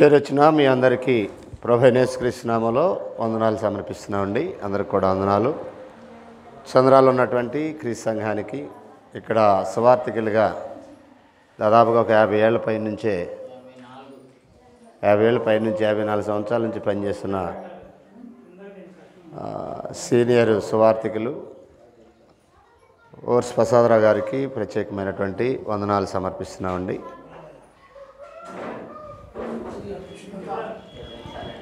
చేరొచ్చిన మీ అందరికీ ప్రభనేశ్ నామలో వందనాలు సమర్పిస్తున్నామండి అందరికి కూడా వందనాలు చంద్రాలు ఉన్నటువంటి క్రీస్ సంఘానికి ఇక్కడ సువార్థికులుగా దాదాపుగా ఒక యాభై ఏళ్ళ పై నుంచే యాభై ఏళ్ళ పై నుంచి యాభై నాలుగు సంవత్సరాల నుంచి పనిచేస్తున్న సీనియర్ సువార్థికులు ఓర్స్ ప్రసాదరావు గారికి ప్రత్యేకమైనటువంటి వందనాలు సమర్పిస్తున్నామండి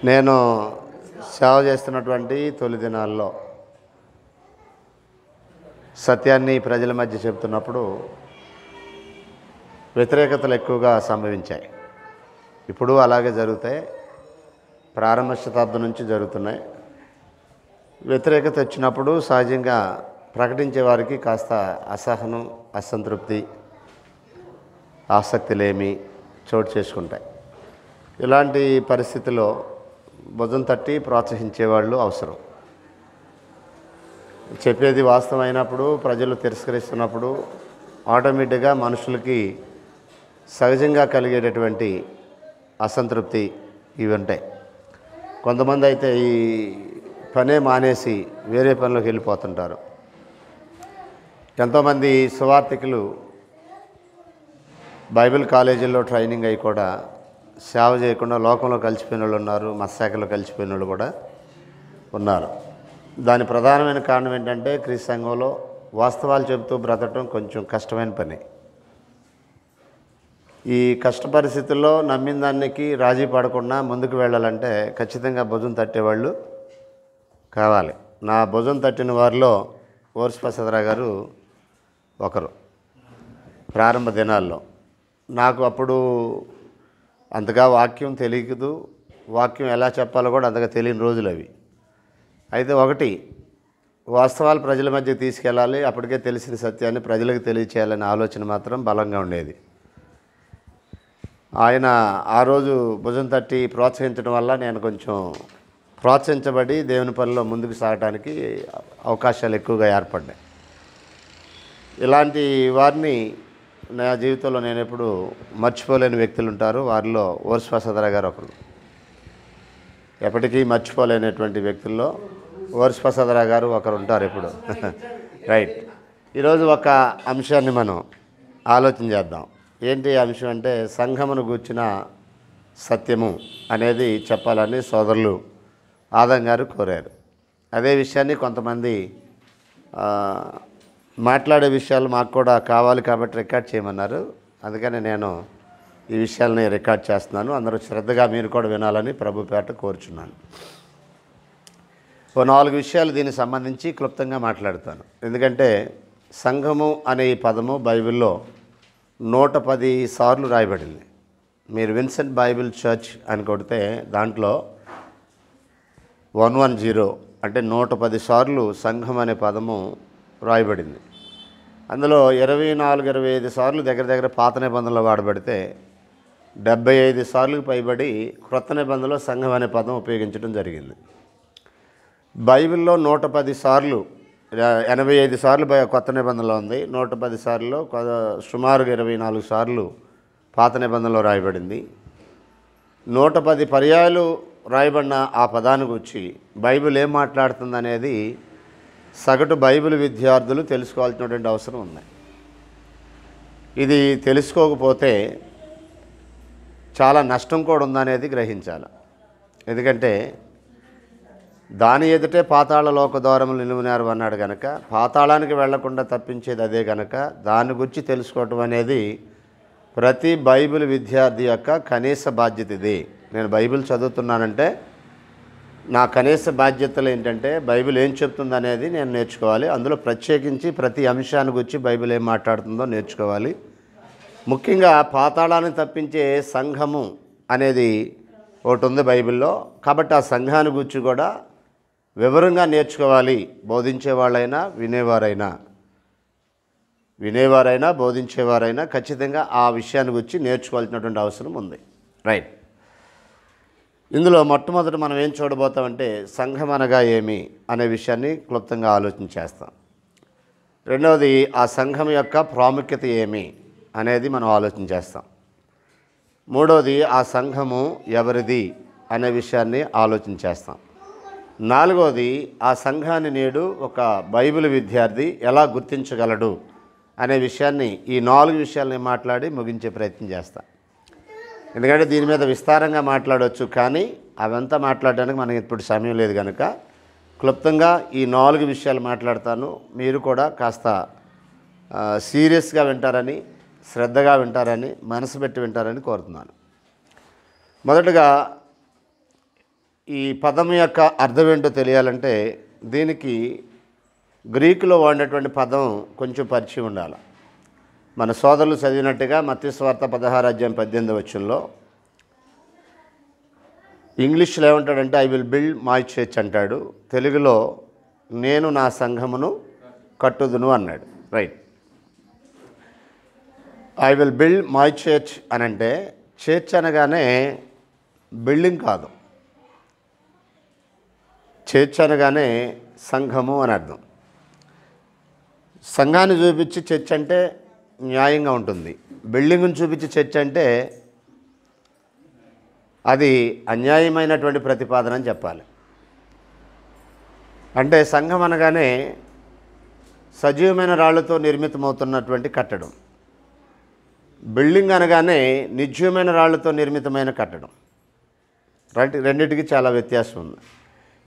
నేను సేవ చేస్తున్నటువంటి తొలి దినాల్లో సత్యాన్ని ప్రజల మధ్య చెప్తున్నప్పుడు వ్యతిరేకతలు ఎక్కువగా సంభవించాయి ఇప్పుడు అలాగే జరుగుతాయి ప్రారంభ శతాబ్దం నుంచి జరుగుతున్నాయి వ్యతిరేకత వచ్చినప్పుడు సహజంగా ప్రకటించే వారికి కాస్త అసహనం అసంతృప్తి ఆసక్తి లేమి చోటు చేసుకుంటాయి ఇలాంటి పరిస్థితిలో భుజం తట్టి ప్రోత్సహించేవాళ్ళు అవసరం చెప్పేది వాస్తవమైనప్పుడు ప్రజలు తిరస్కరిస్తున్నప్పుడు ఆటోమేటిక్గా మనుషులకి సహజంగా కలిగేటటువంటి అసంతృప్తి ఇవి ఉంటాయి కొంతమంది అయితే ఈ పనే మానేసి వేరే పనిలోకి వెళ్ళిపోతుంటారు ఎంతోమంది సువార్థికులు బైబిల్ కాలేజీల్లో ట్రైనింగ్ అయి కూడా సేవ చేయకుండా లోకంలో కలిసిపోయిన వాళ్ళు ఉన్నారు మత్స్యాఖలో కలిసిపోయిన వాళ్ళు కూడా ఉన్నారు దాని ప్రధానమైన కారణం ఏంటంటే క్రీస్తు సంఘంలో వాస్తవాలు చెబుతూ బ్రతకటం కొంచెం కష్టమైన పని ఈ కష్ట పరిస్థితుల్లో నమ్మిన దానికి రాజీ పడకుండా ముందుకు వెళ్ళాలంటే ఖచ్చితంగా భుజం తట్టేవాళ్ళు కావాలి నా భుజం తట్టిన వారిలో ఓర్స్ ప్రసాదరా గారు ఒకరు ప్రారంభ దినాల్లో నాకు అప్పుడు అంతగా వాక్యం తెలియదు వాక్యం ఎలా చెప్పాలో కూడా అంతగా తెలియని రోజులు అవి అయితే ఒకటి వాస్తవాలు ప్రజల మధ్య తీసుకెళ్ళాలి అప్పటికే తెలిసిన సత్యాన్ని ప్రజలకు తెలియచేయాలనే ఆలోచన మాత్రం బలంగా ఉండేది ఆయన ఆ రోజు భుజం తట్టి ప్రోత్సహించడం వల్ల నేను కొంచెం ప్రోత్సహించబడి దేవుని పనిలో ముందుకు సాగడానికి అవకాశాలు ఎక్కువగా ఏర్పడ్డాయి ఇలాంటి వారిని నా జీవితంలో నేను ఎప్పుడు మర్చిపోలేని వ్యక్తులు ఉంటారు వారిలో ఓర్స్ ప్రసాదరావు గారు ఒకరు ఎప్పటికీ మర్చిపోలేనటువంటి వ్యక్తుల్లో ఓర్స్ ప్రసాదరావు గారు ఒకరు ఉంటారు ఇప్పుడు రైట్ ఈరోజు ఒక అంశాన్ని మనం ఆలోచన చేద్దాం ఏంటి అంశం అంటే సంఘమును గూర్చిన సత్యము అనేది చెప్పాలని సోదరులు ఆదం గారు కోరారు అదే విషయాన్ని కొంతమంది మాట్లాడే విషయాలు మాకు కూడా కావాలి కాబట్టి రికార్డ్ చేయమన్నారు అందుకని నేను ఈ విషయాలని రికార్డ్ చేస్తున్నాను అందరూ శ్రద్ధగా మీరు కూడా వినాలని ప్రభు పేట కోరుచున్నాను ఓ నాలుగు విషయాలు దీనికి సంబంధించి క్లుప్తంగా మాట్లాడతాను ఎందుకంటే సంఘము అనే ఈ పదము బైబిల్లో నూట పది సార్లు రాయబడింది మీరు విన్సెంట్ బైబిల్ చర్చ్ అని కొడితే దాంట్లో వన్ వన్ జీరో అంటే నూట పది సార్లు సంఘం అనే పదము వ్రాయబడింది అందులో ఇరవై నాలుగు ఇరవై ఐదు సార్లు దగ్గర దగ్గర పాత నిబంధనలు వాడబడితే డెబ్బై ఐదు సార్లు పైబడి క్రొత్త నిబంధనలో సంఘం అనే పదం ఉపయోగించడం జరిగింది బైబిల్లో నూట పది సార్లు ఎనభై ఐదు సార్లు కొత్త నిబంధనలో ఉంది నూట పది సార్లు సుమారుగా ఇరవై నాలుగు సార్లు పాత నిబంధనలో రాయబడింది నూట పది పర్యాయాలు రాయబడిన ఆ పదానికి వచ్చి బైబిల్ ఏం మాట్లాడుతుంది అనేది సగటు బైబిల్ విద్యార్థులు తెలుసుకోవాల్సినటువంటి అవసరం ఉంది ఇది తెలుసుకోకపోతే చాలా నష్టం కూడా ఉందనేది గ్రహించాలి ఎందుకంటే దాని ఎదుటే పాతాళ లోక ద్వారములు నిలువునారు అన్నాడు కనుక పాతాళానికి వెళ్లకుండా తప్పించేది అదే కనుక దాని గురించి తెలుసుకోవటం అనేది ప్రతి బైబిల్ విద్యార్థి యొక్క కనీస బాధ్యత ఇది నేను బైబిల్ చదువుతున్నానంటే నా కనీస బాధ్యతలు ఏంటంటే బైబిల్ ఏం చెప్తుంది అనేది నేను నేర్చుకోవాలి అందులో ప్రత్యేకించి ప్రతి అంశాన్ని గుర్చి బైబిల్ ఏం మాట్లాడుతుందో నేర్చుకోవాలి ముఖ్యంగా పాతాళాన్ని తప్పించే సంఘము అనేది ఒకటి ఉంది బైబిల్లో కాబట్టి ఆ సంఘాన్ని గురించి కూడా వివరంగా నేర్చుకోవాలి బోధించేవాళ్ళైనా వినేవారైనా వినేవారైనా బోధించేవారైనా ఖచ్చితంగా ఆ విషయాన్ని గురించి నేర్చుకోవాల్సినటువంటి అవసరం ఉంది రైట్ ఇందులో మొట్టమొదట మనం ఏం చూడబోతామంటే సంఘం అనగా ఏమి అనే విషయాన్ని క్లుప్తంగా ఆలోచన చేస్తాం రెండవది ఆ సంఘం యొక్క ప్రాముఖ్యత ఏమి అనేది మనం ఆలోచన చేస్తాం మూడవది ఆ సంఘము ఎవరిది అనే విషయాన్ని ఆలోచన చేస్తాం నాలుగవది ఆ సంఘాన్ని నేడు ఒక బైబిల్ విద్యార్థి ఎలా గుర్తించగలడు అనే విషయాన్ని ఈ నాలుగు విషయాల్ని మాట్లాడి ముగించే ప్రయత్నం చేస్తాను ఎందుకంటే దీని మీద విస్తారంగా మాట్లాడవచ్చు కానీ అవంతా మాట్లాడడానికి మనకి ఇప్పుడు సమయం లేదు కనుక క్లుప్తంగా ఈ నాలుగు విషయాలు మాట్లాడతాను మీరు కూడా కాస్త సీరియస్గా వింటారని శ్రద్ధగా వింటారని మనసు పెట్టి వింటారని కోరుతున్నాను మొదటగా ఈ పదం యొక్క అర్థం ఏంటో తెలియాలంటే దీనికి గ్రీకులో వాడినటువంటి పదం కొంచెం పరిచయం ఉండాలి మన సోదరులు చదివినట్టుగా మత్స్వార్త పదహారు అధ్యాయం పద్దెనిమిది వచ్చంలో ఇంగ్లీష్లో ఏమంటాడంటే I will build my church అంటాడు తెలుగులో నేను నా సంఘమును కట్టుదును అన్నాడు right I will build my church అని అంటే చర్చ్ అనగానే బిల్డింగ్ కాదు చర్చ్ అనగానే సంఘము అని అర్థం సంఘాన్ని చూపించి చర్చ్ అంటే న్యాయంగా ఉంటుంది బిల్డింగ్ను చూపించి చర్చ అంటే అది అన్యాయమైనటువంటి ప్రతిపాదన అని చెప్పాలి అంటే సంఘం అనగానే సజీవమైన రాళ్లతో నిర్మితమవుతున్నటువంటి కట్టడం బిల్డింగ్ అనగానే నిర్జీవమైన రాళ్లతో నిర్మితమైన కట్టడం రెండింటికి చాలా వ్యత్యాసం ఉంది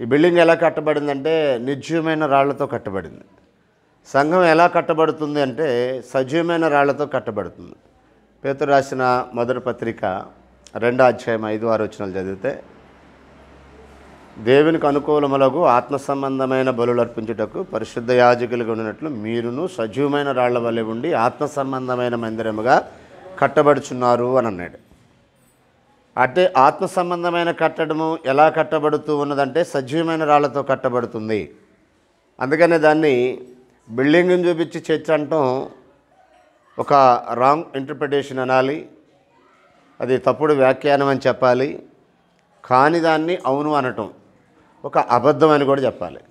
ఈ బిల్డింగ్ ఎలా కట్టబడిందంటే నిర్జీవమైన రాళ్లతో కట్టబడింది సంఘం ఎలా కట్టబడుతుంది అంటే సజీవమైన రాళ్లతో కట్టబడుతుంది పేతురు రాసిన మొదటి పత్రిక రెండో అధ్యాయం ఐదు ఆరు చదివితే దేవునికి అనుకూలములకు ఆత్మ సంబంధమైన బలులు అర్పించుటకు పరిశుద్ధ యాజకులుగా ఉన్నట్లు మీరును సజీవమైన రాళ్ల వల్లే ఉండి ఆత్మ సంబంధమైన మందిరముగా కట్టబడుచున్నారు అని అన్నాడు అంటే ఆత్మ సంబంధమైన కట్టడము ఎలా కట్టబడుతూ ఉన్నదంటే సజీవమైన రాళ్లతో కట్టబడుతుంది అందుకనే దాన్ని బిల్డింగ్ని చూపించి చర్చ్ అంటాం ఒక రాంగ్ ఇంటర్ప్రిటేషన్ అనాలి అది తప్పుడు వ్యాఖ్యానం అని చెప్పాలి కాని దాన్ని అవును అనటం ఒక అబద్ధం అని కూడా చెప్పాలి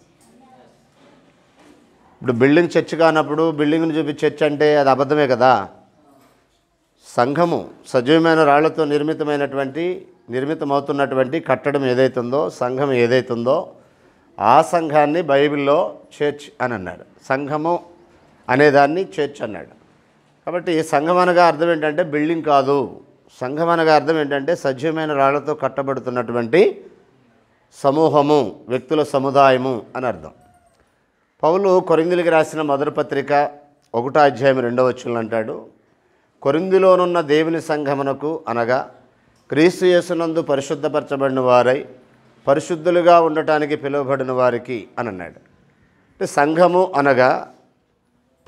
ఇప్పుడు బిల్డింగ్ చర్చ్ కానప్పుడు బిల్డింగ్ని చూపి చర్చ్ అంటే అది అబద్ధమే కదా సంఘము సజీవమైన రాళ్లతో నిర్మితమైనటువంటి నిర్మితమవుతున్నటువంటి కట్టడం ఏదైతుందో సంఘం ఏదైతుందో ఆ సంఘాన్ని బైబిల్లో చర్చ్ అని అన్నాడు సంఘము అనేదాన్ని చర్చ్ అన్నాడు కాబట్టి సంఘం అనగా అర్థం ఏంటంటే బిల్డింగ్ కాదు సంఘం అనగా అర్థం ఏంటంటే సజీవమైన రాళ్లతో కట్టబడుతున్నటువంటి సమూహము వ్యక్తుల సముదాయము అని అర్థం పౌలు కొరిందులకి రాసిన మొదటి పత్రిక ఒకటో అధ్యాయం రెండవ వచ్చులు అంటాడు కొరిందులోనున్న దేవుని సంఘమునకు అనగా క్రీస్తు యేసునందు పరిశుద్ధపరచబడిన వారై పరిశుద్ధులుగా ఉండటానికి పిలువబడిన వారికి అని అన్నాడు అంటే సంఘము అనగా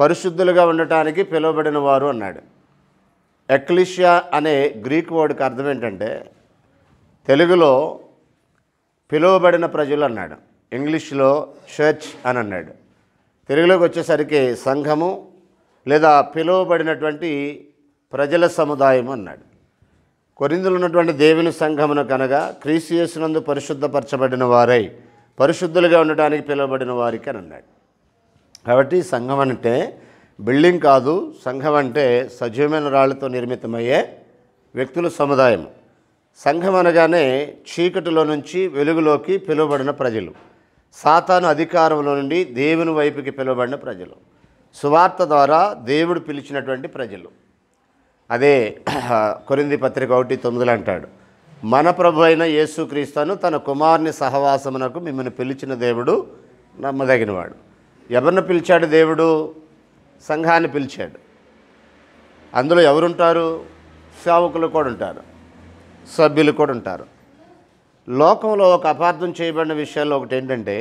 పరిశుద్ధులుగా ఉండటానికి పిలువబడిన వారు అన్నాడు ఎక్లిషియా అనే గ్రీక్ వర్డ్కి అర్థం ఏంటంటే తెలుగులో పిలువబడిన ప్రజలు అన్నాడు ఇంగ్లీష్లో చర్చ్ అని అన్నాడు తెలుగులోకి వచ్చేసరికి సంఘము లేదా పిలువబడినటువంటి ప్రజల సముదాయం అన్నాడు కొరిందులు ఉన్నటువంటి దేవుని సంఘమును కనగా క్రీసియస్నందు పరిశుద్ధపరచబడిన వారై పరిశుద్ధులుగా ఉండటానికి పిలువబడిన వారికి అని అన్నాడు కాబట్టి సంఘం అంటే బిల్డింగ్ కాదు సంఘం అంటే సజీవమైన రాళ్లతో నిర్మితమయ్యే వ్యక్తుల సముదాయం సంఘం అనగానే చీకటిలో నుంచి వెలుగులోకి పిలువబడిన ప్రజలు సాతాను అధికారంలో నుండి దేవుని వైపుకి పిలువబడిన ప్రజలు సువార్త ద్వారా దేవుడు పిలిచినటువంటి ప్రజలు అదే కొరింది పత్రిక ఒకటి తొమ్మిదిలో అంటాడు మన ప్రభు అయిన యేసుక్రీస్తును తన కుమారుని సహవాసమునకు మిమ్మల్ని పిలిచిన దేవుడు నమ్మదగినవాడు ఎవరిని పిలిచాడు దేవుడు సంఘాన్ని పిలిచాడు అందులో ఎవరుంటారు సేవకులు కూడా ఉంటారు సభ్యులు కూడా ఉంటారు లోకంలో ఒక అపార్థం చేయబడిన విషయాల్లో ఒకటి ఏంటంటే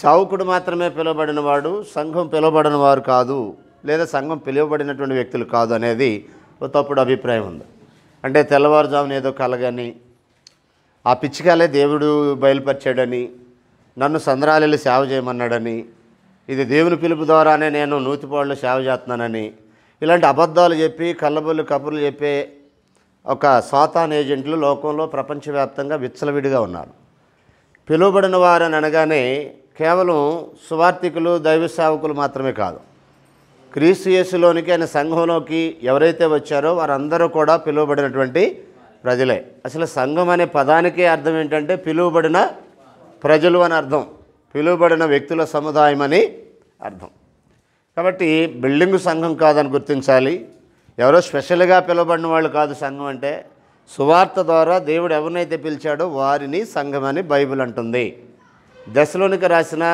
సావుకుడు మాత్రమే పిలువబడినవాడు సంఘం పిలువబడిన వారు కాదు లేదా సంఘం పిలువబడినటువంటి వ్యక్తులు కాదు అనేది తప్పుడు అభిప్రాయం ఉంది అంటే తెల్లవారుజామున ఏదో కలగని ఆ పిచ్చికాలే దేవుడు బయలుపరిచాడని నన్ను సంద్రాలిలు సేవ చేయమన్నాడని ఇది దేవుని పిలుపు ద్వారానే నేను నూతిపాళ్ళు సేవ చేస్తున్నానని ఇలాంటి అబద్ధాలు చెప్పి కళ్ళబొల్లు కబుర్లు చెప్పే ఒక సాతాన్ ఏజెంట్లు లోకంలో ప్రపంచవ్యాప్తంగా విచ్చలవిడిగా ఉన్నారు పిలువబడిన వారని అనగానే కేవలం సువార్థికులు దైవ సేవకులు మాత్రమే కాదు క్రీస్తు యేసులోనికి ఆయన సంఘంలోకి ఎవరైతే వచ్చారో వారందరూ కూడా పిలువబడినటువంటి ప్రజలే అసలు సంఘం అనే పదానికి అర్థం ఏంటంటే పిలువబడిన ప్రజలు అని అర్థం పిలువబడిన వ్యక్తుల సముదాయం అని అర్థం కాబట్టి బిల్డింగ్ సంఘం కాదని గుర్తించాలి ఎవరో స్పెషల్గా పిలువబడిన వాళ్ళు కాదు సంఘం అంటే సువార్త ద్వారా దేవుడు ఎవరినైతే పిలిచాడో వారిని సంఘం అని బైబిల్ అంటుంది దశలోనికి రాసిన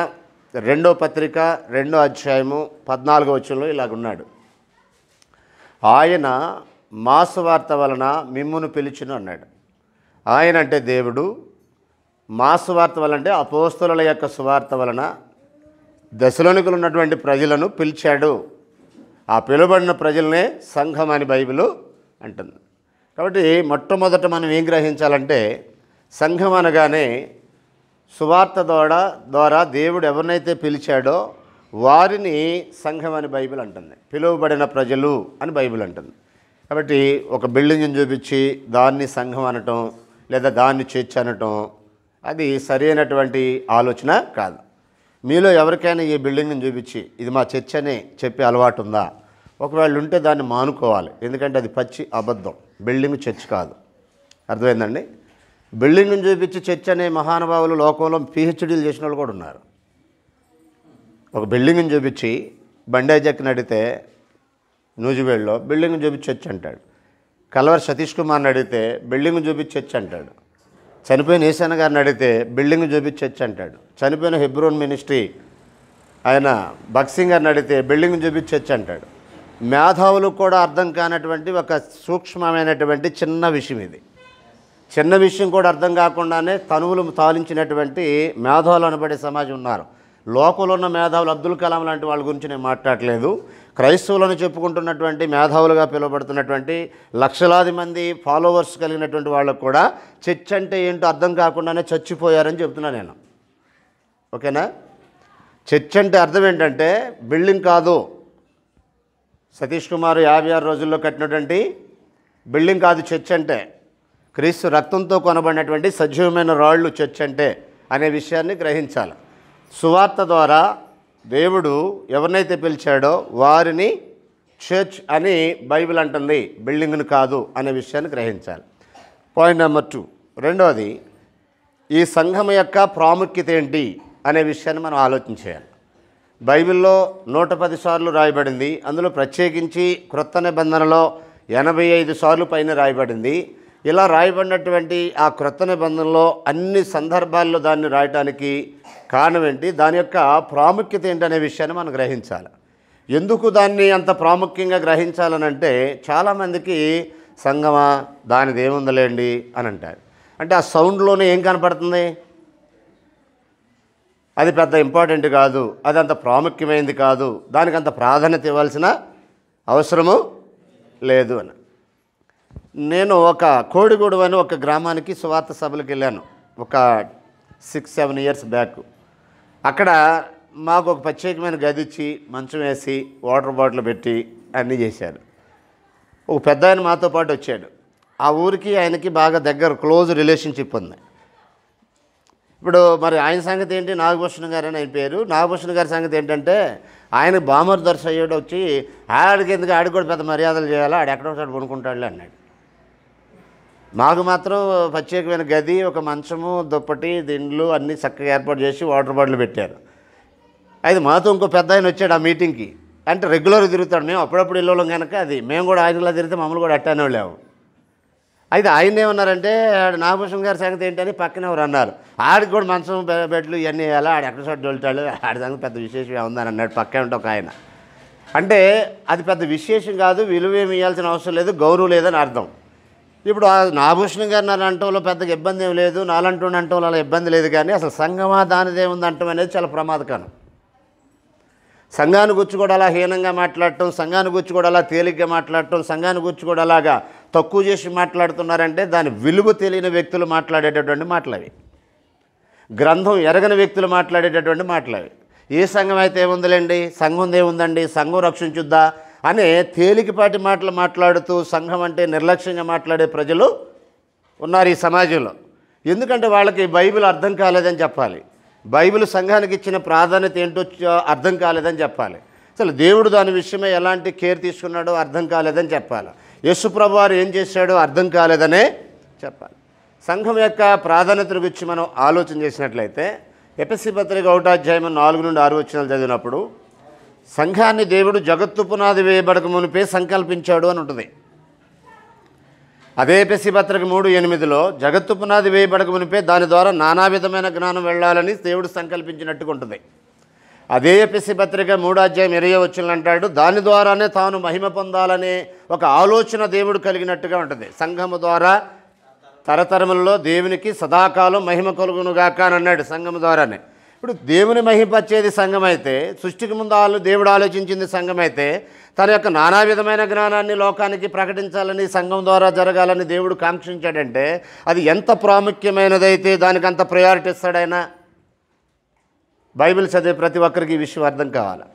రెండో పత్రిక రెండో అధ్యాయము పద్నాలుగో వచ్చంలో ఇలాగున్నాడు ఆయన మాసువార్త వలన మిమ్మును పిలిచిను అన్నాడు ఆయన అంటే దేవుడు మాసువార్త వలన అంటే అపోస్తుల యొక్క సువార్త వలన దశలోనికులు ఉన్నటువంటి ప్రజలను పిలిచాడు ఆ పిలువబడిన ప్రజలనే సంఘం అని బైబిల్ అంటుంది కాబట్టి మొట్టమొదట మనం ఏం గ్రహించాలంటే సంఘం అనగానే సువార్త ద్వారా ద్వారా దేవుడు ఎవరినైతే పిలిచాడో వారిని సంఘం అని బైబిల్ అంటుంది పిలువబడిన ప్రజలు అని బైబిల్ అంటుంది కాబట్టి ఒక బిల్డింగ్ని చూపించి దాన్ని సంఘం అనటం లేదా దాన్ని చర్చ్ అనటం అది సరైనటువంటి ఆలోచన కాదు మీలో ఎవరికైనా ఈ బిల్డింగ్ని చూపించి ఇది మా చర్చ్ అనే చెప్పే అలవాటు ఉందా ఒకవేళ ఉంటే దాన్ని మానుకోవాలి ఎందుకంటే అది పచ్చి అబద్ధం బిల్డింగ్ చర్చ్ కాదు అర్థమైందండి నుంచి చూపించి చర్చ్ అనే మహానుభావులు లోకంలో పిహెచ్డీలు చేసిన వాళ్ళు కూడా ఉన్నారు ఒక బిల్డింగ్ని చూపించి బండేజక్ నడితే నూజివేళ్ళలో బిల్డింగ్ చూపించి చర్చ్ అంటాడు కల్వర్ సతీష్ కుమార్ని అడిగితే బిల్డింగ్ చూపించి చర్చ్ అంటాడు చనిపోయిన ఈశాన్ గారు నడితే బిల్డింగ్ చూపించి చర్చ్ అంటాడు చనిపోయిన హిబ్రోన్ మినిస్ట్రీ ఆయన బక్సింగ్ గారిని అడిగితే బిల్డింగ్ చూపించి చర్చ్ అంటాడు మేధావులకు కూడా అర్థం కానటువంటి ఒక సూక్ష్మమైనటువంటి చిన్న విషయం ఇది చిన్న విషయం కూడా అర్థం కాకుండానే తనువులు తాలించినటువంటి మేధావులు అనబడే సమాజం ఉన్నారు లోకంలో ఉన్న మేధావులు అబ్దుల్ కలాం లాంటి వాళ్ళ గురించి నేను మాట్లాడలేదు క్రైస్తవులను చెప్పుకుంటున్నటువంటి మేధావులుగా పిలువబడుతున్నటువంటి లక్షలాది మంది ఫాలోవర్స్ కలిగినటువంటి వాళ్ళకు కూడా చర్చ్ అంటే ఏంటో అర్థం కాకుండానే చచ్చిపోయారని చెప్తున్నాను నేను ఓకేనా చర్చ్ అంటే అర్థం ఏంటంటే బిల్డింగ్ కాదు సతీష్ కుమార్ యాభై ఆరు రోజుల్లో కట్టినటువంటి బిల్డింగ్ కాదు చర్చ్ అంటే క్రీస్తు రక్తంతో కొనబడినటువంటి సజీవమైన రాళ్ళు చర్చ్ అంటే అనే విషయాన్ని గ్రహించాలి సువార్త ద్వారా దేవుడు ఎవరినైతే పిలిచాడో వారిని చర్చ్ అని బైబిల్ అంటుంది బిల్డింగ్ను కాదు అనే విషయాన్ని గ్రహించాలి పాయింట్ నెంబర్ టూ రెండవది ఈ సంఘం యొక్క ప్రాముఖ్యత ఏంటి అనే విషయాన్ని మనం ఆలోచించేయాలి బైబిల్లో నూట పది సార్లు రాయబడింది అందులో ప్రత్యేకించి క్రొత్త నిబంధనలో ఎనభై ఐదు సార్లు పైన రాయబడింది ఇలా రాయబడినటువంటి ఆ క్రొత్త నిబంధనలో అన్ని సందర్భాల్లో దాన్ని రాయటానికి కారణం ఏంటి దాని యొక్క ప్రాముఖ్యత ఏంటనే విషయాన్ని మనం గ్రహించాలి ఎందుకు దాన్ని అంత ప్రాముఖ్యంగా గ్రహించాలనంటే చాలామందికి సంగమా దానిది ఏముందలేండి అని అంటారు అంటే ఆ సౌండ్లోనే ఏం కనపడుతుంది అది పెద్ద ఇంపార్టెంట్ కాదు అది అంత ప్రాముఖ్యమైనది కాదు దానికి అంత ప్రాధాన్యత ఇవ్వాల్సిన అవసరము లేదు అని నేను ఒక కోడిగూడు అని ఒక గ్రామానికి సువార్త సభలకు వెళ్ళాను ఒక సిక్స్ సెవెన్ ఇయర్స్ బ్యాక్ అక్కడ మాకు ఒక ప్రత్యేకమైన గది ఇచ్చి మంచం వేసి వాటర్ బాటిల్ పెట్టి అన్నీ చేశారు ఒక పెద్ద ఆయన మాతో పాటు వచ్చాడు ఆ ఊరికి ఆయనకి బాగా దగ్గర క్లోజ్ రిలేషన్షిప్ ఉంది ఇప్పుడు మరి ఆయన సంగతి ఏంటి నాగభూషణ్ గారు అని ఆయన పేరు నాగభూషణ్ గారి సంగతి ఏంటంటే ఆయన బామర్ దర్శ అయ్యాడు వచ్చి ఆడికి ఎందుకు ఆడికి కూడా పెద్ద మర్యాదలు చేయాలా ఆడు ఎక్కడో ఒకసారి కొనుక్కుంటాడులే అన్నాడు మాకు మాత్రం ప్రత్యేకమైన గది ఒక మంచము దుప్పటి దిండ్లు అన్నీ చక్కగా ఏర్పాటు చేసి వాటర్ బాటిల్ పెట్టారు అయితే మాతో ఇంకో పెద్ద ఆయన వచ్చాడు ఆ మీటింగ్కి అంటే రెగ్యులర్గా తిరుగుతాడు మేము అప్పుడప్పుడు వెళ్ళాం కనుక అది మేము కూడా ఆయనలా తిరిగితే మమ్మల్ని కూడా అట్టానే వెళ్ళాము అయితే ఆయన ఏమన్నారంటే నాగభూషణ్ గారి సంగతి ఏంటని పక్కన ఎవరు అన్నారు ఆడికి కూడా మంచం బెడ్లు ఇవన్నీ వేయాలి ఆడు ఎక్కడ చోటు వెళ్తాడు ఆడి సంగతి పెద్ద విశేషం ఏముందని అన్నాడు పక్కన ఉంటే ఒక ఆయన అంటే అది పెద్ద విశేషం కాదు విలువ ఏమి ఇవ్వాల్సిన అవసరం లేదు గౌరవం లేదని అర్థం ఇప్పుడు నాభూషణ్ గారు నాలు అంటంలో పెద్దగా ఇబ్బంది ఏం లేదు నాలంటూ అంటంలో అలా ఇబ్బంది లేదు కానీ అసలు సంఘమా దానిదేముంది అంటం అనేది చాలా ప్రమాదకరం సంఘాన్ని గుర్చి కూడా అలా హీనంగా మాట్లాడటం సంఘాన్ని గుర్చి కూడా అలా తేలిగ్గా మాట్లాడటం సంఘాన్ని గుర్చి కూడా అలాగా తక్కువ చేసి మాట్లాడుతున్నారంటే దాని విలువ తెలియని వ్యక్తులు మాట్లాడేటటువంటి అవి గ్రంథం ఎరగని వ్యక్తులు మాట్లాడేటటువంటి అవి ఏ సంఘం అయితే ఏముందిలేండి సంఘం ఏముందండి సంఘం రక్షించుద్దా అనే తేలికపాటి మాటలు మాట్లాడుతూ సంఘం అంటే నిర్లక్ష్యంగా మాట్లాడే ప్రజలు ఉన్నారు ఈ సమాజంలో ఎందుకంటే వాళ్ళకి బైబిల్ అర్థం కాలేదని చెప్పాలి బైబిల్ సంఘానికి ఇచ్చిన ప్రాధాన్యత ఏంటో అర్థం కాలేదని చెప్పాలి అసలు దేవుడు దాని విషయమే ఎలాంటి కేర్ తీసుకున్నాడో అర్థం కాలేదని చెప్పాలి యశుప్రభు వారు ఏం చేశాడో అర్థం కాలేదనే చెప్పాలి సంఘం యొక్క ప్రాధాన్యతల గురించి మనం ఆలోచన చేసినట్లయితే ఎపిసి పత్రిక ఒకటాధ్యాయం నాలుగు నుండి ఆరు వచ్చిన చదివినప్పుడు సంఘాన్ని దేవుడు జగత్తు పునాది వేయబడక మునిపే సంకల్పించాడు అని ఉంటుంది అదే పెసిపత్రిక మూడు ఎనిమిదిలో జగత్తు పునాది వేయబడక మునిపే దాని ద్వారా నానా విధమైన జ్ఞానం వెళ్ళాలని దేవుడు సంకల్పించినట్టుగా ఉంటుంది అదే పత్రిక మూడు అధ్యాయం ఇరవై వచ్చిన అంటాడు దాని ద్వారానే తాను మహిమ పొందాలనే ఒక ఆలోచన దేవుడు కలిగినట్టుగా ఉంటుంది సంఘము ద్వారా తరతరములలో దేవునికి సదాకాలం మహిమ కలుగునుగాక అని అన్నాడు సంఘము ద్వారానే ఇప్పుడు దేవుని మహిపచ్చేది సంఘం అయితే సృష్టికి ముందు ఆలో దేవుడు ఆలోచించింది సంఘం అయితే తన యొక్క నానా విధమైన జ్ఞానాన్ని లోకానికి ప్రకటించాలని సంఘం ద్వారా జరగాలని దేవుడు కాంక్షించాడంటే అది ఎంత ప్రాముఖ్యమైనదైతే దానికి అంత ప్రయారిటీ ఇస్తాడైనా బైబిల్ చదివే ప్రతి ఒక్కరికి ఈ విషయం అర్థం కావాలి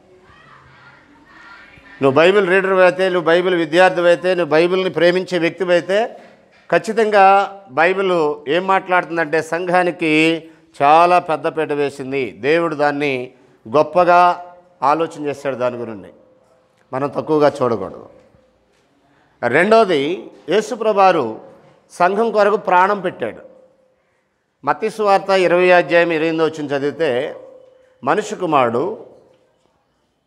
నువ్వు బైబిల్ రీడర్ అయితే నువ్వు బైబిల్ విద్యార్థి అయితే నువ్వు బైబిల్ని ప్రేమించే వ్యక్తివైతే ఖచ్చితంగా బైబిల్ ఏం మాట్లాడుతుందంటే సంఘానికి చాలా పెద్ద పెట్ట వేసింది దేవుడు దాన్ని గొప్పగా ఆలోచన చేస్తాడు దాని గురించి మనం తక్కువగా చూడకూడదు రెండోది యేసుప్రభారు సంఘం కొరకు ప్రాణం పెట్టాడు మత్స్వార్త ఇరవై అధ్యాయం ఇరవై వచ్చిన చదివితే మనిషి కుమారుడు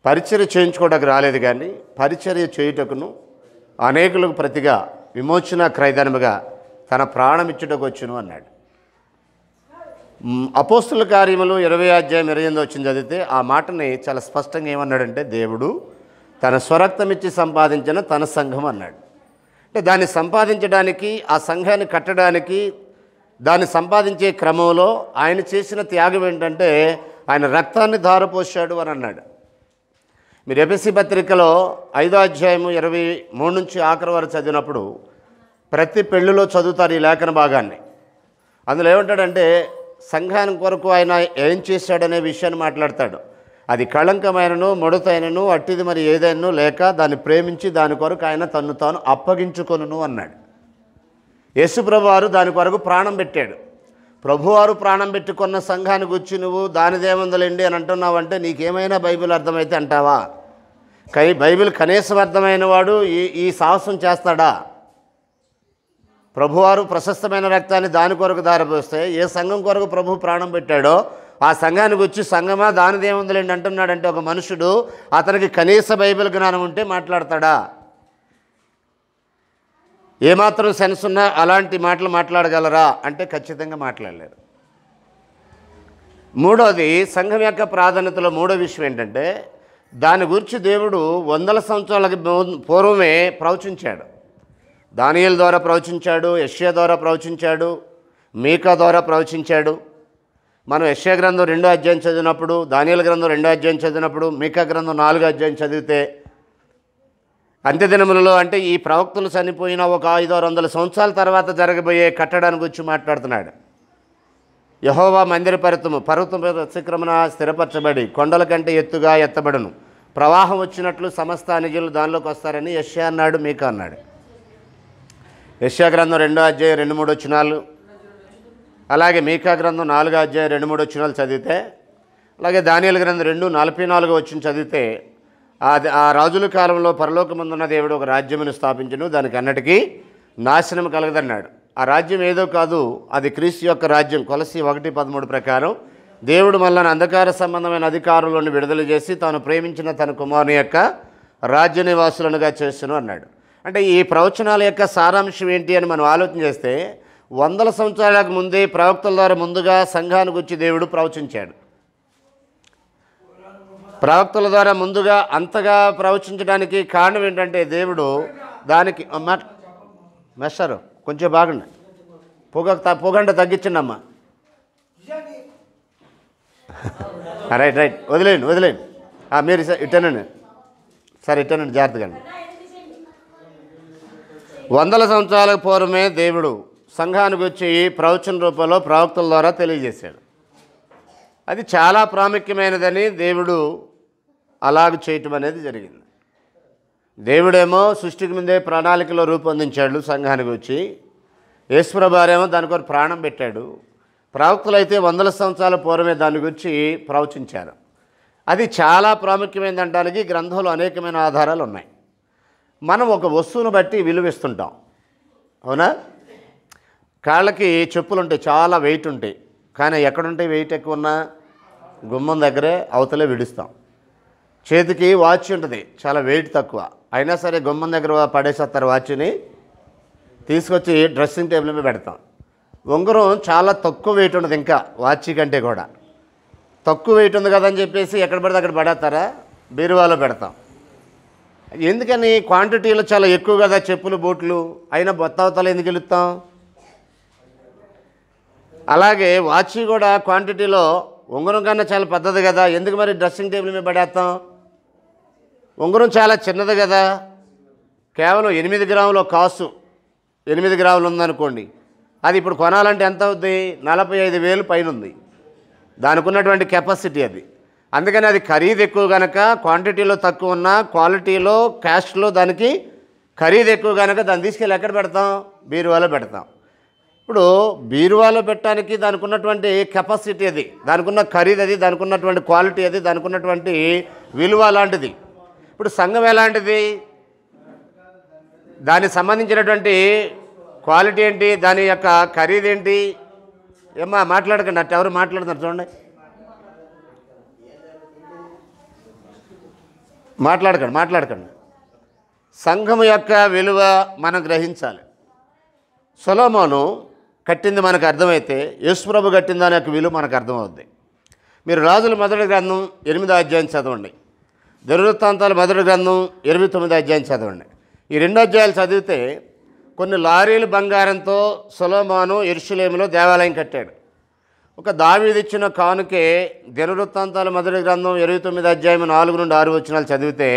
పరిచర్య చేయించుకోవడానికి రాలేదు కానీ పరిచర్య చేయుటకును అనేకులకు ప్రతిగా విమోచన క్రైదనముగా తన ప్రాణం ఇచ్చుటకు వచ్చును అన్నాడు అపోస్తుల కార్యములు ఇరవై అధ్యాయం ఇరవై ఎనిమిది వచ్చింది చదివితే ఆ మాటని చాలా స్పష్టంగా ఏమన్నాడంటే దేవుడు తన స్వరక్తం ఇచ్చి సంపాదించిన తన సంఘం అన్నాడు అంటే దాన్ని సంపాదించడానికి ఆ సంఘాన్ని కట్టడానికి దాన్ని సంపాదించే క్రమంలో ఆయన చేసిన త్యాగం ఏంటంటే ఆయన రక్తాన్ని ధారపోశాడు అని అన్నాడు మీరు ఎపిసి పత్రికలో ఐదో అధ్యాయము ఇరవై మూడు నుంచి ఆఖరి వరకు చదివినప్పుడు ప్రతి పెళ్ళిలో చదువుతారు ఈ లేఖన భాగాన్ని అందులో ఏమంటాడంటే సంఘానికి కొరకు ఆయన ఏం చేశాడనే విషయాన్ని మాట్లాడతాడు అది కళంకమైనను ముడతైనను అట్టిది మరి ఏదైనా లేక దాన్ని ప్రేమించి దాని కొరకు ఆయన తన్ను తాను అప్పగించుకొను అన్నాడు యేసుప్రభు వారు దాని కొరకు ప్రాణం పెట్టాడు ప్రభువారు ప్రాణం పెట్టుకున్న సంఘానికి వచ్చి నువ్వు దానిదేముందలేండి అని అంటున్నావు అంటే నీకేమైనా బైబిల్ అర్థమైతే అంటావా కై బైబిల్ కనీసం అర్థమైన వాడు ఈ ఈ సాహసం చేస్తాడా ప్రభువారు ప్రశస్తమైన రక్తాన్ని దాని కొరకు దారిపోస్తే ఏ సంఘం కొరకు ప్రభు ప్రాణం పెట్టాడో ఆ సంఘానికి వచ్చి సంఘమా దానిదేముందులేండి అంటున్నాడంటే ఒక మనుషుడు అతనికి కనీస బైబిల్ జ్ఞానం ఉంటే మాట్లాడతాడా ఏమాత్రం సెన్స్ ఉన్నా అలాంటి మాటలు మాట్లాడగలరా అంటే ఖచ్చితంగా మాట్లాడలేరు మూడోది సంఘం యొక్క ప్రాధాన్యతలో మూడో విషయం ఏంటంటే దాని గురించి దేవుడు వందల సంవత్సరాలకు పూర్వమే ప్రవచించాడు దానియల్ ద్వారా ప్రవచించాడు యష్యా ద్వారా ప్రవచించాడు మీకా ద్వారా ప్రవచించాడు మనం యష్యా గ్రంథం రెండో అధ్యాయం చదివినప్పుడు దానియల్ గ్రంథం రెండో అధ్యాయం చదివినప్పుడు మీకా గ్రంథం నాలుగో అధ్యాయం చదివితే అంత్యదినములలో అంటే ఈ ప్రవక్తలు చనిపోయిన ఒక ఐదు ఆరు వందల సంవత్సరాల తర్వాత జరగబోయే కట్టడానికి గురించి మాట్లాడుతున్నాడు యహోవా మందిర పర్వతము పర్వతం శిక్రమణ స్థిరపరచబడి కొండల కంటే ఎత్తుగా ఎత్తబడును ప్రవాహం వచ్చినట్లు సమస్త అనుజులు దానిలోకి వస్తారని యష్యా అన్నాడు మీకా అన్నాడు యశాగ్రంథం రెండో అధ్యాయం రెండు మూడు వచ్చినాలు అలాగే మీకా గ్రంథం నాలుగో అధ్యాయం రెండు మూడు వచ్చినాలు చదివితే అలాగే దానియాల గ్రంథం రెండు నలభై నాలుగు వచ్చిన చదివితే ఆ రాజుల కాలంలో పరలోకమందున్న దేవుడు ఒక రాజ్యమును స్థాపించను దానికి అన్నటికీ నాశనం కలగదన్నాడు ఆ రాజ్యం ఏదో కాదు అది క్రీస్తు యొక్క రాజ్యం కొలసి ఒకటి పదమూడు ప్రకారం దేవుడు మళ్ళీ అంధకార సంబంధమైన అధికారులను విడుదల చేసి తాను ప్రేమించిన తన కుమారుని యొక్క రాజ్య నివాసులనుగా చేస్తును అన్నాడు అంటే ఈ ప్రవచనాల యొక్క సారాంశం ఏంటి అని మనం ఆలోచన చేస్తే వందల సంవత్సరాలకు ముందే ప్రవక్తల ద్వారా ముందుగా సంఘానికి వచ్చి దేవుడు ప్రవచించాడు ప్రవక్తల ద్వారా ముందుగా అంతగా ప్రవచించడానికి కారణం ఏంటంటే దేవుడు దానికి మెస్సారు కొంచెం బాగుండి పొగ పొగంట తగ్గించిండమ్మా రైట్ రైట్ వదిలేండి వదిలేండి మీరు ఇట్టనండి సరే ఇట్టనండి జాగ్రత్తగా వందల సంవత్సరాల పూర్వమే దేవుడు సంఘానికి వచ్చి ప్రవచన రూపంలో ప్రవక్తల ద్వారా తెలియజేశాడు అది చాలా ప్రాముఖ్యమైనదని దేవుడు అలాగ చేయటం అనేది జరిగింది దేవుడేమో సృష్టికి ముందే ప్రణాళికలో రూపొందించాడు సంఘానికి వచ్చి యేశ్వరభారేమో దాని కొరకు ప్రాణం పెట్టాడు ప్రవక్తలు అయితే వందల సంవత్సరాల పూర్వమే దాని గురించి ప్రవచించారు అది చాలా ప్రాముఖ్యమైనదంటానికి గ్రంథంలో అనేకమైన ఆధారాలు ఉన్నాయి మనం ఒక వస్తువును బట్టి విలువిస్తుంటాం అవునా కాళ్ళకి చెప్పులు ఉంటాయి చాలా వెయిట్ ఉంటాయి కానీ ఎక్కడుంటాయి వెయిట్ ఎక్కువ ఉన్నా గుమ్మం దగ్గరే అవతలే విడుస్తాం చేతికి వాచ్ ఉంటుంది చాలా వెయిట్ తక్కువ అయినా సరే గుమ్మం దగ్గర పడేసేస్తారు వాచ్ని తీసుకొచ్చి డ్రెస్సింగ్ టేబుల్ మీద పెడతాం ఉంగరం చాలా తక్కువ వెయిట్ ఉండదు ఇంకా వాచ్ కంటే కూడా తక్కువ వెయిట్ ఉంది కదని చెప్పేసి ఎక్కడ పడితే అక్కడ పడేస్తారా బీరువాలో పెడతాం ఎందుకని క్వాంటిటీలో చాలా ఎక్కువ కదా చెప్పులు బూట్లు అయినా అవతల ఎందుకు వెళుతాం అలాగే వాచ్ కూడా క్వాంటిటీలో ఉంగరం కన్నా చాలా పెద్దది కదా ఎందుకు మరి డ్రెస్సింగ్ టేబుల్ మీద పడేస్తాం ఉంగరం చాలా చిన్నది కదా కేవలం ఎనిమిది గ్రాముల కాసు ఎనిమిది గ్రాములు ఉందనుకోండి అది ఇప్పుడు కొనాలంటే ఎంత అవుద్ది నలభై ఐదు వేలు పైన ఉంది దానికి ఉన్నటువంటి కెపాసిటీ అది అందుకని అది ఖరీదు ఎక్కువ కనుక క్వాంటిటీలో తక్కువ ఉన్న క్వాలిటీలో క్యాస్ట్లో దానికి ఖరీదు ఎక్కువ కనుక దాన్ని తీసుకెళ్ళి ఎక్కడ పెడతాం బీరువాలో పెడతాం ఇప్పుడు బీరువాలో పెట్టడానికి దానికి ఉన్నటువంటి కెపాసిటీ అది దానికి ఉన్న ఖరీదు అది దానికి ఉన్నటువంటి క్వాలిటీ అది దానికి ఉన్నటువంటి విలువ లాంటిది ఇప్పుడు సంఘం ఎలాంటిది దానికి సంబంధించినటువంటి క్వాలిటీ ఏంటి దాని యొక్క ఖరీదేంటి ఏమ్మా మాట్లాడకండి అట్ట ఎవరు మాట్లాడుతున్నారు చూడండి మాట్లాడకండి మాట్లాడకండి సంఘం యొక్క విలువ మనం గ్రహించాలి సొలోమోను కట్టింది మనకు అర్థమైతే యేసుప్రభు కట్టిన దాని యొక్క విలువ మనకు అర్థమవుద్ది మీరు రాజుల మొదటి గ్రంథం ఎనిమిదో అధ్యాయం చదవండి దురవృత్తాంతాల మొదటి గ్రంథం ఇరవై తొమ్మిది అధ్యాయం చదవండి ఈ రెండు అధ్యాయాలు చదివితే కొన్ని లారీలు బంగారంతో సొలోమాను ఎరుషులేములో దేవాలయం కట్టాడు ఒక దావీది ఇచ్చిన కానుకే దినవృత్తాంతాల మొదటి గ్రంథం ఇరవై తొమ్మిది అధ్యాయం నాలుగు నుండి ఆరు వచనాలు చదివితే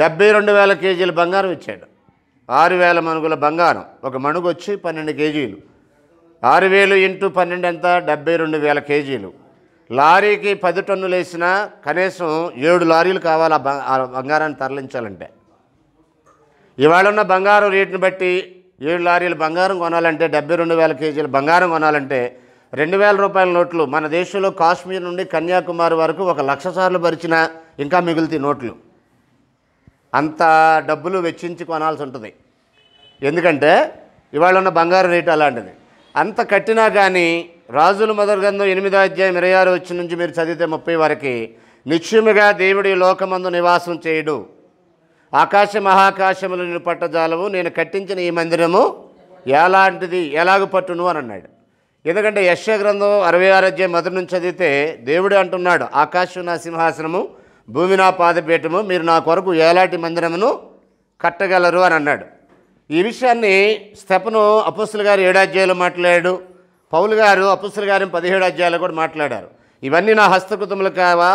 డెబ్బై రెండు వేల కేజీల బంగారం ఇచ్చాడు ఆరు వేల మణుగుల బంగారం ఒక మణుగు వచ్చి పన్నెండు కేజీలు ఆరు వేలు ఇంటూ పన్నెండు ఎంత డెబ్బై రెండు వేల కేజీలు లారీకి పది టన్నులు వేసినా కనీసం ఏడు లారీలు కావాలి ఆ బంగారాన్ని తరలించాలంటే ఇవాళ ఉన్న బంగారం రేటును బట్టి ఏడు లారీలు బంగారం కొనాలంటే డెబ్బై రెండు వేల కేజీలు బంగారం కొనాలంటే రెండు వేల రూపాయల నోట్లు మన దేశంలో కాశ్మీర్ నుండి కన్యాకుమారి వరకు ఒక లక్ష సార్లు భరిచిన ఇంకా మిగులుతాయి నోట్లు అంత డబ్బులు వెచ్చించి కొనాల్సి ఉంటుంది ఎందుకంటే ఇవాళ ఉన్న బంగారు రేటు అలాంటిది అంత కట్టినా కానీ రాజుల మొదటి గంధం ఎనిమిదో అధ్యాయం ఇరవై ఆరు వచ్చి నుంచి మీరు చదివితే ముప్పై వరకు నిశ్చయముగా దేవుడి లోకమందు నివాసం చేయడు ఆకాశ మహాకాశములు నేను పట్టజాలవు నేను కట్టించిన ఈ మందిరము ఎలాంటిది ఎలాగ పట్టును అని అన్నాడు ఎందుకంటే యశ్వ గ్రంథం అరవై ఆరోగ్యం మొదటి నుంచి చదివితే దేవుడు అంటున్నాడు ఆకాశం నా సింహాసనము భూమి నా పాదపీఠము మీరు నా కొరకు ఏలాంటి మందిరమును కట్టగలరు అని అన్నాడు ఈ విషయాన్ని స్తెపను అపుస్తులు గారు ఏడాధ్యాయులు మాట్లాడాడు పౌలు గారు అపుస్తులు గారు పదిహేడు అధ్యాయులు కూడా మాట్లాడారు ఇవన్నీ నా హస్తకృతములు కావా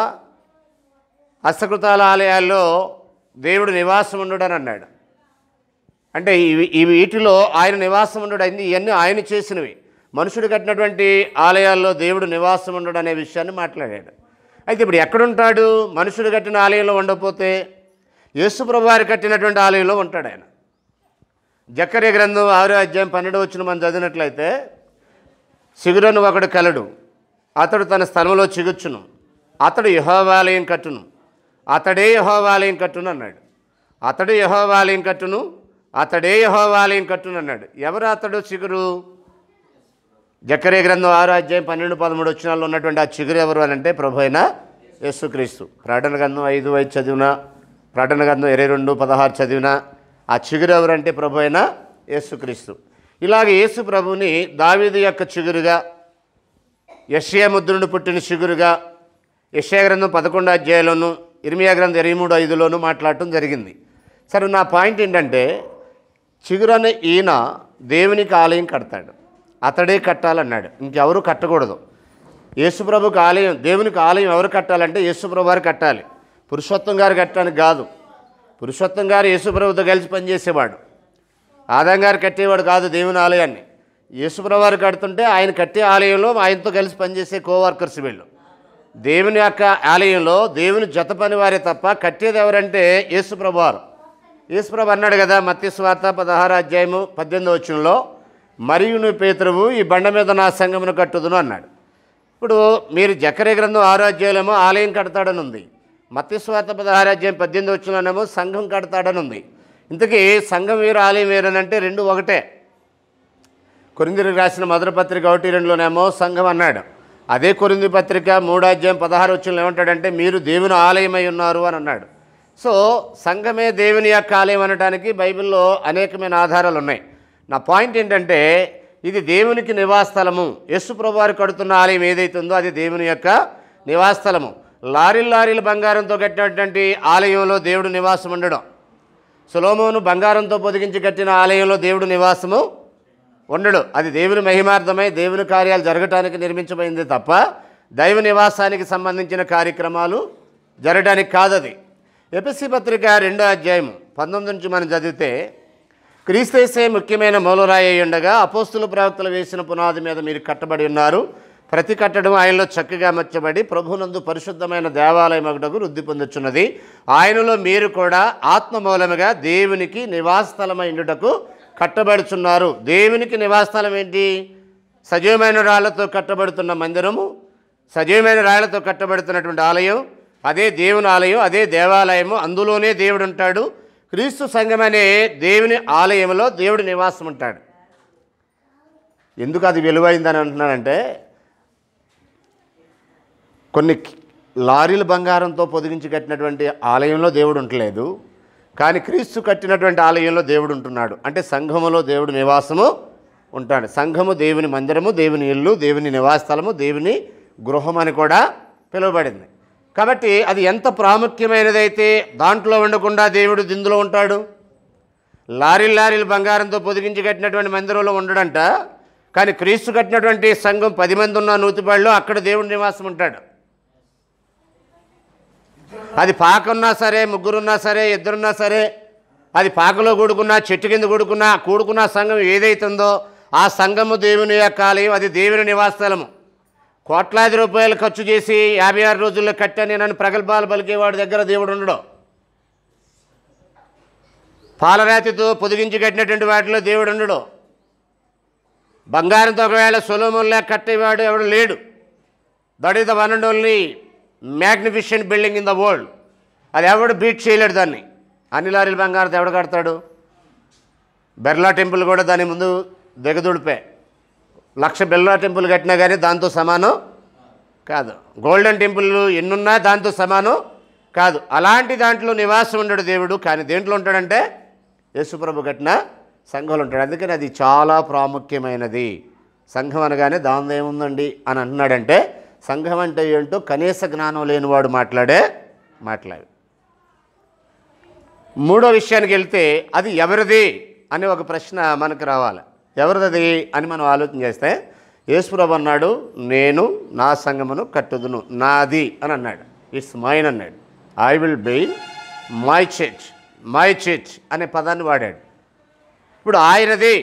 హస్తకృతాల ఆలయాల్లో దేవుడు నివాసం అని అన్నాడు అంటే ఇవి వీటిలో ఆయన నివాసం ఉండడు అయింది ఇవన్నీ ఆయన చేసినవి మనుషుడు కట్టినటువంటి ఆలయాల్లో దేవుడు నివాసం ఉండడు అనే విషయాన్ని మాట్లాడాడు అయితే ఇప్పుడు ఎక్కడుంటాడు మనుషుడు కట్టిన ఆలయంలో ఉండకపోతే యేసుప్రభువారు కట్టినటువంటి ఆలయంలో ఉంటాడు ఆయన జక్కర్య గ్రంథం ఆరో అధ్యాయం పన్నెండు వచ్చిన మనం చదివినట్లయితే శిగురను ఒకడు కలడు అతడు తన స్థలంలో చిగుచ్చును అతడు యహోవాలయం కట్టును అతడే యహోవాలయం కట్టును అన్నాడు అతడు యహోవాలయం కట్టును అతడే యహోవాలయం కట్టును అన్నాడు ఎవరు అతడు చిగురు జకరే గ్రంథం ఆరు అధ్యాయం పన్నెండు పదమూడు వచ్చినాల్లో ఉన్నటువంటి ఆ చిగురు ఎవరు అని అంటే ప్రభు అయిన యేసుక్రీస్తు ప్రకటన గ్రంథం ఐదు వైదు చదివిన ప్రకటన గ్రంథం ఇరవై రెండు పదహారు చదివిన ఆ చిగురు ఎవరు అంటే ప్రభు అయిన యేసుక్రీస్తు ఇలాగ యేసు ప్రభుని దావీదు యొక్క చిగురుగా యషయ ముద్రుడు పుట్టిన చిగురుగా యషయ గ్రంథం పదకొండు అధ్యాయంలోను ఇరిమియా గ్రంథం ఇరవై మూడు ఐదులోనూ మాట్లాడటం జరిగింది సరే నా పాయింట్ ఏంటంటే చిగురు అనే ఈయన దేవునికి ఆలయం కడతాడు అతడే కట్టాలన్నాడు ఇంకెవరు కట్టకూడదు యేసుప్రభుకి ఆలయం దేవునికి ఆలయం ఎవరు కట్టాలంటే యేసుప్రభు గారు కట్టాలి పురుషోత్తం గారు కట్టడానికి కాదు పురుషోత్తం గారు యేసుప్రభుతో కలిసి పనిచేసేవాడు ఆదాం గారు కట్టేవాడు కాదు దేవుని ఆలయాన్ని యేసుప్రభు గారు కడుతుంటే ఆయన కట్టే ఆలయంలో ఆయనతో కలిసి పనిచేసే కోవర్కర్స్ వీళ్ళు దేవుని యొక్క ఆలయంలో దేవుని జత పని వారే తప్ప కట్టేది ఎవరంటే యేసుప్రభు వారు యేసుప్రభు అన్నాడు కదా మత్స్వార్త పదహారు అధ్యాయము పద్దెనిమిది వచ్చినలో మరియును పేతృవు ఈ బండ మీద నా సంగమును కట్టుదును అన్నాడు ఇప్పుడు మీరు జకరే గ్రంథం ఆరాధ్యాలేమో ఆలయం కడతాడని ఉంది పద ఆరాధ్యం పద్దెనిమిది వచ్చిననేమో సంఘం కడతాడని ఉంది ఇంతకీ సంఘం వేరు ఆలయం వేరేనంటే రెండు ఒకటే కొరిందిరికి రాసిన మధుర పత్రిక ఒకటి రెండులోనేమో సంఘం అన్నాడు అదే కొరింది పత్రిక మూడాధ్యాయం పదహారు వచ్చిన ఏమంటాడంటే మీరు దేవుని ఆలయమై ఉన్నారు అని అన్నాడు సో సంఘమే దేవుని యొక్క ఆలయం అనడానికి బైబిల్లో అనేకమైన ఆధారాలు ఉన్నాయి నా పాయింట్ ఏంటంటే ఇది దేవునికి నివాసస్థలము యస్సు ప్రభువారు కడుతున్న ఆలయం ఏదైతుందో అది దేవుని యొక్క నివాసస్థలము లారీలు లారీల బంగారంతో కట్టినటువంటి ఆలయంలో దేవుడు నివాసం ఉండడం సులోమును బంగారంతో పొదిగించి కట్టిన ఆలయంలో దేవుడు నివాసము ఉండడు అది దేవుని మహిమార్థమై దేవుని కార్యాలు జరగటానికి నిర్మించబడింది తప్ప దైవ నివాసానికి సంబంధించిన కార్యక్రమాలు జరగడానికి కాదది ఎపిసి పత్రిక రెండో అధ్యాయము పంతొమ్మిది నుంచి మనం చదివితే క్రీస్తేసే ముఖ్యమైన మూలరాయి అయి ఉండగా అపోస్తుల ప్రవక్తలు వేసిన పునాది మీద మీరు కట్టబడి ఉన్నారు ప్రతి కట్టడం ఆయనలో చక్కగా మర్చబడి ప్రభునందు పరిశుద్ధమైన దేవాలయం ఒకటకు వృద్ధి పొందుచున్నది ఆయనలో మీరు కూడా ఆత్మ మూలముగా దేవునికి నివాసస్థలమై ఇండుటకు కట్టబడుచున్నారు దేవునికి నివాసస్థలం ఏంటి సజీవమైన రాళ్లతో కట్టబడుతున్న మందిరము సజీవమైన రాళ్లతో కట్టబడుతున్నటువంటి ఆలయం అదే దేవుని ఆలయం అదే దేవాలయము అందులోనే దేవుడు ఉంటాడు క్రీస్తు సంఘమనే దేవుని ఆలయంలో దేవుడి నివాసం ఉంటాడు ఎందుకు అది విలువైందని అంటున్నానంటే కొన్ని లారీలు బంగారంతో పొదిగించి కట్టినటువంటి ఆలయంలో దేవుడు ఉండలేదు కానీ క్రీస్తు కట్టినటువంటి ఆలయంలో దేవుడు ఉంటున్నాడు అంటే సంఘములో దేవుడు నివాసము ఉంటాడు సంఘము దేవుని మందిరము దేవుని ఇల్లు దేవుని నివాస స్థలము దేవుని గృహం అని కూడా పిలువబడింది కాబట్టి అది ఎంత ప్రాముఖ్యమైనదైతే దాంట్లో ఉండకుండా దేవుడు దిందులో ఉంటాడు లారీలు లారీలు బంగారంతో పొదిగించి కట్టినటువంటి మందిరంలో ఉండడంట కానీ క్రీస్తు కట్టినటువంటి సంఘం పది మంది ఉన్న నూతిపాళ్ళు అక్కడ దేవుడు నివాసం ఉంటాడు అది పాకున్నా సరే ముగ్గురున్నా సరే ఇద్దరున్నా సరే అది పాకలో కూడుకున్నా చెట్టు కింద కూడుకున్నా కూడుకున్న సంఘం ఏదైతుందో ఆ సంఘము దేవుని యొక్క ఆలయం అది దేవుని నివాస స్థలము కోట్లాది రూపాయలు ఖర్చు చేసి యాభై ఆరు రోజుల్లో కట్టాను నన్ను ప్రగల్భాలు పలికేవాడి దగ్గర దేవుడు ఉండడు పాలరాతితో పొదిగించి కట్టినటువంటి వాటిలో దేవుడు ఉండడు బంగారంతో ఒకవేళ సొలోముల్లా కట్టేవాడు ఎవడు లేడు దడిత వనండోల్ని the one and only magnificent building in the world అది ఎవడు బీట్ చేయలేడు దాన్ని అన్ని లారీల బంగారంతో ఎవడు కడతాడు బెర్లా టెంపుల్ కూడా దాని ముందు దిగదుడిపే లక్ష బిల్లా టెంపుల్ కట్టినా కానీ దాంతో సమానం కాదు గోల్డెన్ టెంపుల్ ఎన్నున్నా దాంతో సమానం కాదు అలాంటి దాంట్లో నివాసం ఉండడు దేవుడు కానీ దేంట్లో ఉంటాడంటే యేసుప్రభు కట్టిన సంఘంలో ఉంటాడు అందుకని అది చాలా ప్రాముఖ్యమైనది సంఘం అనగానే దాంతో ఏముందండి అని అన్నాడంటే సంఘం అంటే ఏంటో కనీస జ్ఞానం లేనివాడు మాట్లాడే మాట్లాడు మూడో విషయానికి వెళ్తే అది ఎవరిది అని ఒక ప్రశ్న మనకు రావాలి ఎవరిది అని మనం ఆలోచన చేస్తే యేసుప్రభు అన్నాడు నేను నా సంగమును కట్టుదును నాది అని అన్నాడు ఇట్స్ మైన్ అన్నాడు I will be my church my church అనే పదాన్ని వాడాడు ఇప్పుడు ఆయనది